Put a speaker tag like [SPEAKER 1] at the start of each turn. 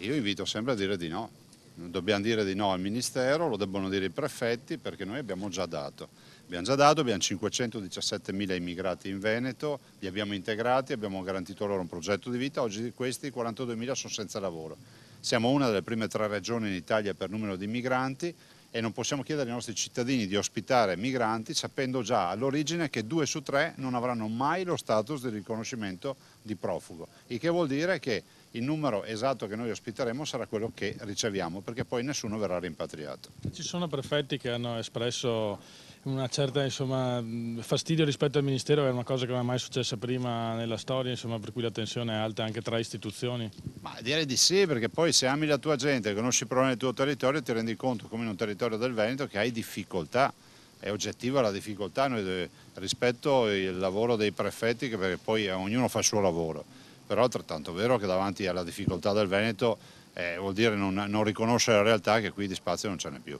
[SPEAKER 1] io invito sempre a dire di no. Dobbiamo dire di no al Ministero, lo debbono dire i prefetti perché noi abbiamo già dato. Abbiamo già dato, abbiamo 517 mila immigrati in Veneto, li abbiamo integrati, abbiamo garantito loro un progetto di vita, oggi questi 42 mila sono senza lavoro. Siamo una delle prime tre regioni in Italia per numero di migranti e non possiamo chiedere ai nostri cittadini di ospitare migranti sapendo già all'origine che due su tre non avranno mai lo status di riconoscimento di profugo, il che vuol dire che il numero esatto che noi ospiteremo sarà quello che riceviamo, perché poi nessuno verrà rimpatriato.
[SPEAKER 2] Ci sono prefetti che hanno espresso una certa insomma, fastidio rispetto al Ministero, è una cosa che non è mai successa prima nella storia, insomma, per cui la tensione è alta anche tra istituzioni?
[SPEAKER 1] Ma direi di sì, perché poi se ami la tua gente, conosci i problemi del tuo territorio, ti rendi conto, come in un territorio del Veneto, che hai difficoltà. È oggettiva la difficoltà eh, rispetto al lavoro dei prefetti, perché poi eh, ognuno fa il suo lavoro però è altrettanto vero che davanti alla difficoltà del Veneto eh, vuol dire non, non riconoscere la realtà che qui di spazio non ce n'è più.